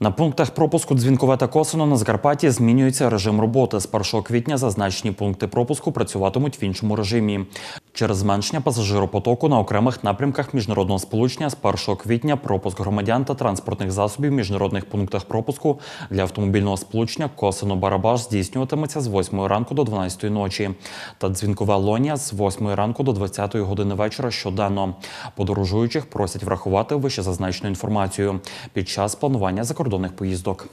На пунктах пропуску дзвінкове та косино на Закарпатті змінюється режим роботи. З 1 квітня зазначені пункти пропуску працюватимуть в іншому режимі. Через зменшення пасажиропотоку на окремих напрямках міжнародного сполучення з 1 квітня пропуск громадян та транспортних засобів в міжнародних пунктах пропуску для автомобільного сполучення Косино-Барабаш здійснюватиметься з 8 ранку до 12 ночі та дзвінкова лонія з 8 ранку до 20 години вечора щоденно. Подорожуючих просять врахувати вищезазначену інформацію під час планування закордонних поїздок.